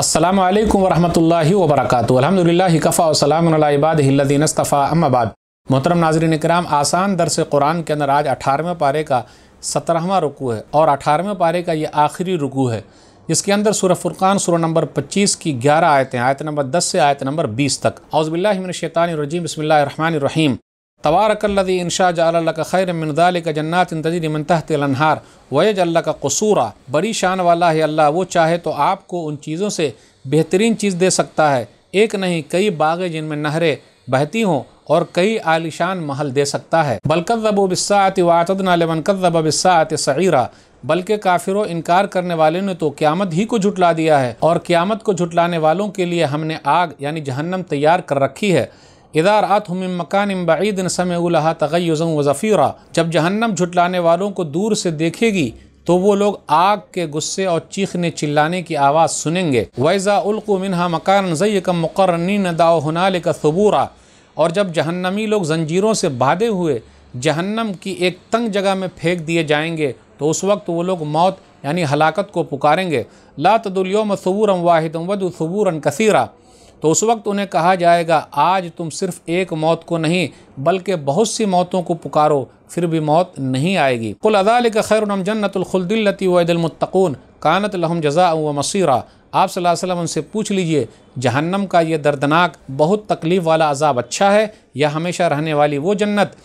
अल्लाम वरहमल वबरक अलहमदिल्ला कफ़ा वसलामबादीनस्तफ़ा अम्माबाद मोहतरम नाजरन कराम आसान दरस कुरान के अंदर आज अठारहवें पारे का सत्रहवा रुकू है और अठारहवें पारे का ये आखिरी रुकू है जिसके अंदर सूरह फुरकान सूर नंबर पच्चीस की ग्यारह आयतें आयत नंबर दस से आयत नंबर बीस तक औज़बिल्लिमिनशैतानरजीम बसमीम तबारकल्लदी इनशा जालक खैर मिनदाल का जन्नात तजरी मनतहत लनहार वयज अल्लाह का कसूरा बड़ी शान वाला है अल्लाह वो चाहे तो आपको उन चीज़ों से बेहतरीन चीज़ दे सकता है एक नहीं कई बाग जिनमें नहरें बहती हों और कई आलिशान महल दे सकता है बलकदबो बिस्सात वातदनालमनकदब बिस्सात सगीरा बल्कि काफिरों इनकार करने वाले ने तो क्यामत ही को झुटला दिया है और क्यामत को झुटलाने वालों के लिए हमने आग यानी जहन्नम तैयार कर रखी है इधार आत हम मकान बईद समहा तगैज़म व ज़फ़ीरा जब जहन्नम झुटलाने वालों को दूर से देखेगी तो वो लोग आग के गुस्से और चीखने चिल्लाने की आवाज़ सुनेंगे वैज़ा उल्कु मिनहा मकान जई का मुकर्रन दाओ हनाल का सबूरा और जब जहन्नमी लोग जंजीरों से बाधे हुए जहन्नम की एक तंग जगह में फेंक दिए जाएंगे तो उस वक्त वो लोग मौत यानी हलाकत को पुकारेंगे लातदुल्योम तदुल्योम सबूरम वाहिदम वदु सबूरन कसीरा तो उस वक्त उन्हें कहा जाएगा आज तुम सिर्फ एक मौत को नहीं बल्कि बहुत सी मौतों को पुकारो फिर भी मौत नहीं आएगी कुल अदाल खैरम जन्नतुलखुलदिल्लती वैदलमतकून कानत लहम जजा व मसीरा आप वसल्लम उनसे पूछ लीजिए जहन्नम का ये दर्दनाक बहुत तकलीफ़ वाला अजाब अच्छा है या हमेशा रहने वाली वो जन्नत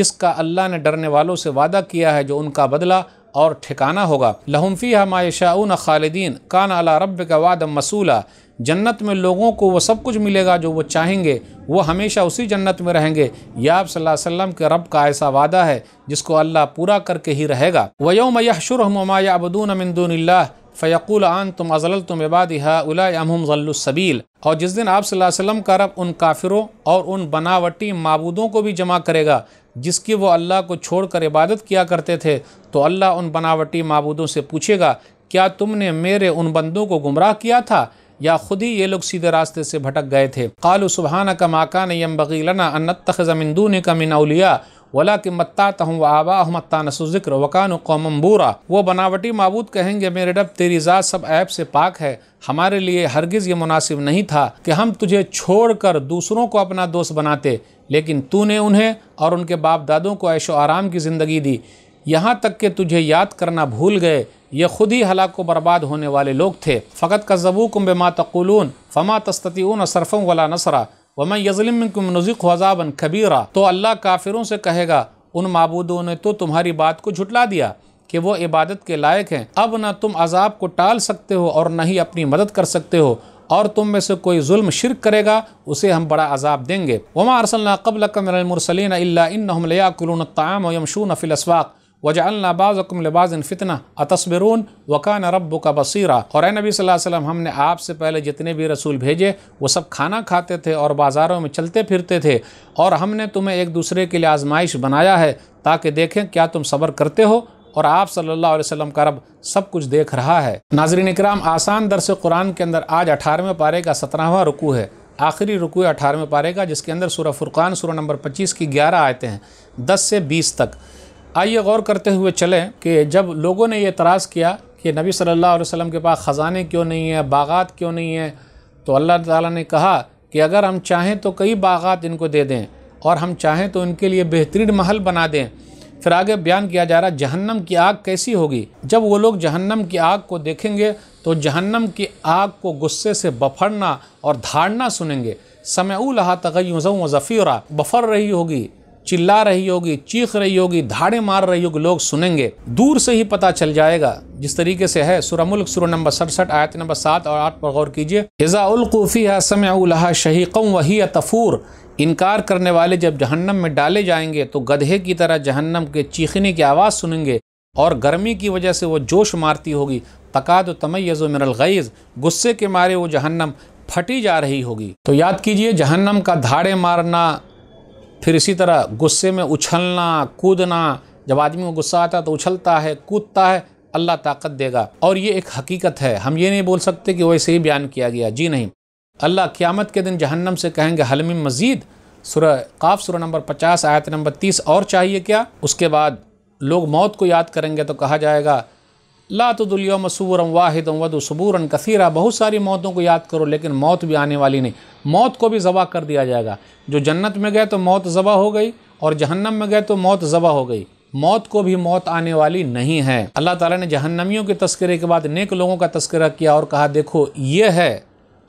जिसका अल्लाह ने डरने वालों से वादा किया है जो उनका बदला और ठिकाना होगा लहमफ़ी शाह खालिदीन कान अला रब का वादम मसूला जन्नत में लोगों को वो सब कुछ मिलेगा जो वो चाहेंगे वो हमेशा उसी जन्नत में रहेंगे या आप वसल्लम के रब का ऐसा वादा है जिसको अल्लाह पूरा करके ही रहेगा वयोम यशुरहमाया अबदून अमिंदुल्ला फ़यकुल आन तुम अजल तुम इबादिहाउलासबील और जिस दिन आप वसल्लम का रब उन काफिरों और उन बनावटी मबूदों को भी जमा करेगा जिसकी वो अल्लाह को छोड़कर इबादत किया करते थे तो अल्लाह उन बनावटी मबूदों से पूछेगा क्या तुमने मेरे उन बंदों को गुमराह किया था या खुद ही ये लोग सीधे रास्ते से भटक गए थे कालू सुबहाना का माका यम बगीलना अन्नत खजमिंदून का मिन अलिया वला कि मत्ता तहूँ व आबा मत्ता नसुजिक्र वकान कौमबूरा वो बनावटी मबूद कहेंगे मेरे डब तेरी ज़ात सब ऐप से पाक है हमारे लिए हरगिज़ ये मुनासिब नहीं था कि हम तुझे छोड़ कर दूसरों को अपना दोस्त बनाते लेकिन तूने उन्हें और उनके बाप दादों को ऐशो आराम की ज़िंदगी दी यहाँ तक कि तुझे याद करना भूल गए ये खुद ही हलाक व बर्बाद होने वाले लोग थे फ़कत का जबू कुम्ब मा तकुलून फ़मा तस्तून सरफ़ों वाला नसरा वमा यजलिम नज़िक वजाबन कबीरा तो अल्लाह काफिरों से कहेगा उन मबूदों ने तो तुम्हारी बात को झुटला दिया कि वो इबादत के लायक हैं अब न तुम अजाब को टाल सकते हो और ना ही अपनी मदद कर सकते हो और तुम में से कोई जुल्म शिरक करेगा उसे हम बड़ा अजाब देंगे वमा अरसल्ला कबल कमरमरसलिन अल्ला यमशून फ़िलस्वाक़ वजालना बाज़ुम लबाजन फ़ितना अतस्बरून वकान रब का बसीरा और नबी वसल्लम हमने आपसे पहले जितने भी रसूल भेजे वो सब खाना खाते थे और बाज़ारों में चलते फिरते थे और हमने तुम्हें एक दूसरे के लिए आजमाइश बनाया है ताकि देखें क्या तुम सब्र करते हो और आप सल्लल्लाहु अलैहि वसल्लम का रब सब कुछ देख रहा है नाजरीन इकराम आसान दरस कुरान के अंदर आज अठारहवें पारे का सत्रहवा रुकू है आखिरी रुकू अठारहवें पारे का जिसके अंदर सूर्य फुरकान सूर्य नंबर पच्चीस की ग्यारह आयतें हैं दस से बीस तक आइए गौर करते हुए चलें कि जब लोगों ने यह तराज़ किया कि नबी सल्लल्लाहु अलैहि वसल्लम के पास ख़ज़ाने क्यों नहीं हैं बागात क्यों नहीं हैं तो अल्लाह ताला ने कहा कि अगर हम चाहें तो कई बागात इनको दे दें और हम चाहें तो इनके लिए बेहतरीन महल बना दें फिर आगे बयान किया जा रहा है जहन्नम की आग कैसी होगी जब वो लोग जहन्नम की आग को देखेंगे तो जहन्नम की आग को गुस्से से बफड़ना और धाड़ना सुनेंगे समय लहा तगैज़ व बफर रही होगी चिल्ला रही होगी चीख रही होगी धाड़े मार रही होगी लोग सुनेंगे दूर से ही पता चल जाएगा जिस तरीके से है सूरा मुल्क नंबर सड़सठ आयत नंबर सात और आठ पर गौर कीजिए हिज़ाउलकूफ़ी है समय वही तफूर इनकार करने वाले जब जहन्नम में डाले जाएंगे तो गधे की तरह जहन्नम के चीखने की आवाज़ सुनेंगे और गर्मी की वजह से वो जोश मारती होगी तकाद मिनल गैज़ गुस्से के मारे वो जहन्नम फटी जा रही होगी तो याद कीजिए जहन्नम का धाड़े मारना फिर इसी तरह गुस्से में उछलना कूदना जब आदमी को गुस्सा आता है तो उछलता है कूदता है अल्लाह ताकत देगा और ये एक हकीकत है हम ये नहीं बोल सकते कि वैसे ही बयान किया गया जी नहीं अल्लाह क़्यामत के दिन जहन्नम से कहेंगे हलम मज़ीद सुर काफ सुर नंबर पचास आयत नंबर तीस और चाहिए क्या उसके बाद लोग मौत को याद करेंगे तो कहा जाएगा लातुदुल्यम मसूरम वाहिदम वद सबूरन कसीरा बहुत सारी मौतों को याद करो लेकिन मौत भी आने वाली नहीं मौत को भी ज़बा कर दिया जाएगा जो जन्नत में गए तो मौत ज़बा हो गई और जहन्नम में गए तो मौत ज़बा हो गई मौत को भी मौत आने वाली नहीं है अल्लाह ताला ने जहन्नमियों के तस्करे के बाद नेक लोगों का तस्करा किया और कहा देखो ये है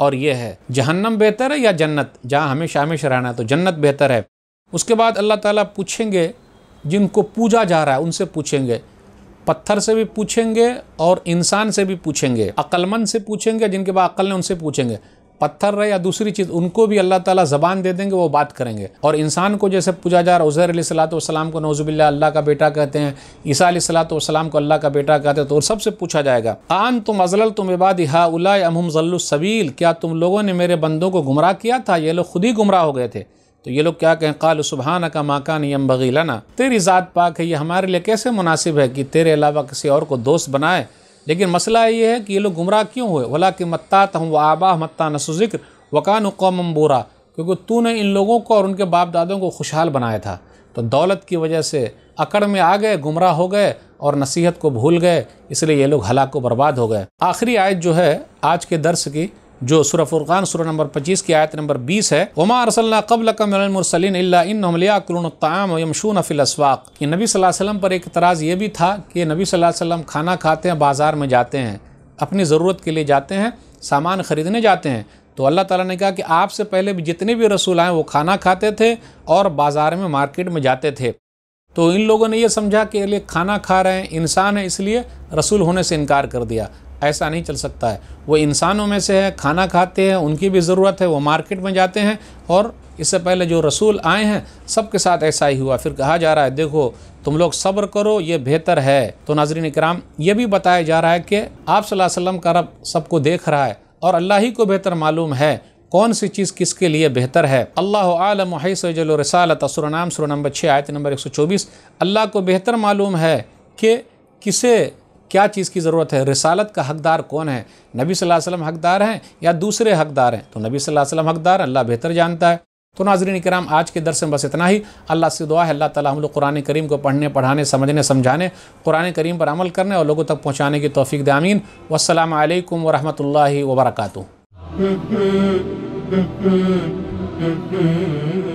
और ये है जहन्नम बेहतर है या जन्नत जहाँ हमेशा हमेशा रहना है तो जन्नत बेहतर है उसके बाद अल्लाह ताला पूछेंगे जिनको पूजा जा रहा है उनसे पूछेंगे पत्थर से भी पूछेंगे और इंसान से भी पूछेंगे अक्लमंद से पूछेंगे जिनके बाद अक्ल है उनसे पूछेंगे पत्थर रहे या दूसरी चीज़ उनको भी अल्लाह ताला ज़बान दे देंगे वो बात करेंगे और इंसान को जैसे पूजा जा रहा उज़ैर वसलाम को नौजुबिल्ला अल्लाह का बेटा कहते हैं ईसा सलाम को अल्लाह का बेटा कहते हैं तो सबसे पूछा जाएगा आन तुम अजल तुम इबाद हा उला अमहम क्या तुम लोगों ने मेरे बंदों को गुमराह किया था ये लोग खुद ही गुमराह हो गए थे तो ये लोग क्या कहें काल सुबहाना का माँ यम नियम बगीलाना तेरी ज़ात पाक है ये हमारे लिए कैसे मुनासिब है कि तेरे अलावा किसी और को दोस्त बनाए लेकिन मसला ये है कि ये लोग गुमराह क्यों हुए वला कि मत्ता तहम व आबा मत्ता नसुज़िक्र वकान कौम बुरा क्योंकि तूने इन लोगों को और उनके बाप दादों को खुशहाल बनाया था तो दौलत की वजह से अकड़ में आ गए गुमराह हो गए और नसीहत को भूल गए इसलिए ये लोग हलाक को बर्बाद हो गए आखिरी आयत जो है आज के दर्स की जो सुर फुरक़ान सुर नंबर पच्चीस की आयत नंबर बीस है उमा रसल्ला कबल कमरसलिनमशून फ़िलवाक ये नबी वसल्लम पर एक तराज़ ये भी था कि नबी वसल्लम खाना खाते हैं बाज़ार में जाते हैं अपनी ज़रूरत के लिए जाते हैं सामान ख़रीदने जाते हैं तो अल्लाह ताला ने कहा कि आपसे पहले भी जितने भी रसूल आए वो खाना खाते थे और बाज़ार में मार्केट में जाते थे तो इन लोगों ने यह समझा कि ये खाना खा रहे हैं इंसान है इसलिए रसूल होने से इनकार कर दिया ऐसा नहीं चल सकता है वो इंसानों में से है खाना खाते हैं उनकी भी ज़रूरत है वो मार्केट में जाते हैं और इससे पहले जो रसूल आए हैं सबके साथ ऐसा ही हुआ फिर कहा जा रहा है देखो तुम लोग सब्र करो ये बेहतर है तो नाजरीन कराम ये भी बताया जा रहा है कि आप सल्लम का रब सबको देख रहा है और अल्लाह ही को बेहतर मालूम है कौन सी चीज़ किसके लिए बेहतर है अल्लाह आलम हैसल रसालत सुरनाम सुर नंबर छः आयत नंबर एक सौ चौबीस अल्लाह को बेहतर मालूम है कि किसे क्या चीज़ की ज़रूरत है रिसालत का हकदार कौन है नबी सल्लल्लाहु अलैहि वसल्लम हकदार हैं या दूसरे हकदार हैं तो नबी सल्लल्लाहु अलैहि वसल्लम हकदार अल्लाह बेहतर जानता है तो नाजरीन कराम आज के दर में बस इतना ही अल्लाह से दुआ है अल्लाह ताला हम लोग कुरान करीम को पढ़ने पढ़ाने समझने समझाने कुरान करीम पर अमल करने और लोगों तक पहुँचाने की तोफ़ी दामीन वालकम वरहमल वर्का